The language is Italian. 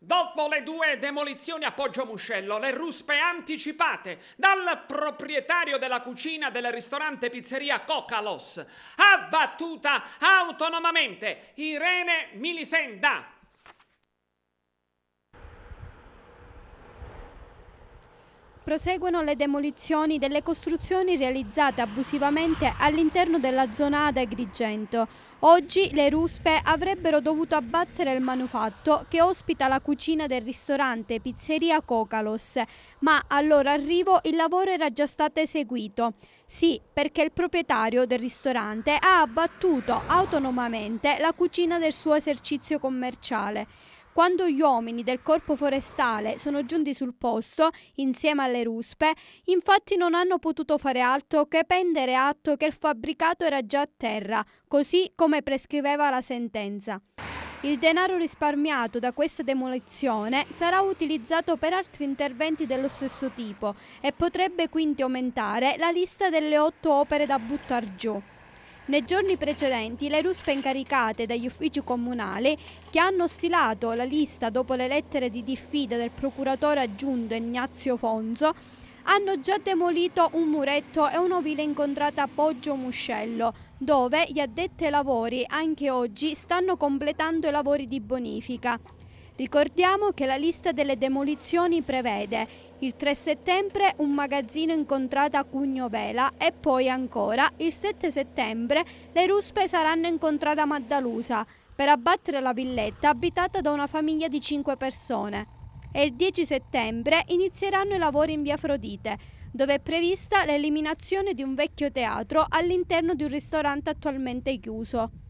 Dopo le due demolizioni a Poggio Muscello, le ruspe anticipate dal proprietario della cucina del ristorante pizzeria Cocalos, abbattuta autonomamente Irene Milisenda proseguono le demolizioni delle costruzioni realizzate abusivamente all'interno della zona ADA Agrigento. Oggi le ruspe avrebbero dovuto abbattere il manufatto che ospita la cucina del ristorante Pizzeria Cocalos, ma al loro arrivo il lavoro era già stato eseguito. Sì, perché il proprietario del ristorante ha abbattuto autonomamente la cucina del suo esercizio commerciale. Quando gli uomini del corpo forestale sono giunti sul posto, insieme alle ruspe, infatti non hanno potuto fare altro che prendere atto che il fabbricato era già a terra, così come prescriveva la sentenza. Il denaro risparmiato da questa demolizione sarà utilizzato per altri interventi dello stesso tipo e potrebbe quindi aumentare la lista delle otto opere da buttare giù. Nei giorni precedenti le ruspe incaricate dagli uffici comunali che hanno stilato la lista dopo le lettere di diffida del procuratore aggiunto Ignazio Fonzo hanno già demolito un muretto e un'ovile incontrata a Poggio Muscello, dove gli addetti ai lavori anche oggi stanno completando i lavori di bonifica. Ricordiamo che la lista delle demolizioni prevede il 3 settembre un magazzino incontrato a Cugnovela e poi ancora il 7 settembre le ruspe saranno incontrate a Maddalusa per abbattere la villetta abitata da una famiglia di 5 persone. E il 10 settembre inizieranno i lavori in via Frodite, dove è prevista l'eliminazione di un vecchio teatro all'interno di un ristorante attualmente chiuso.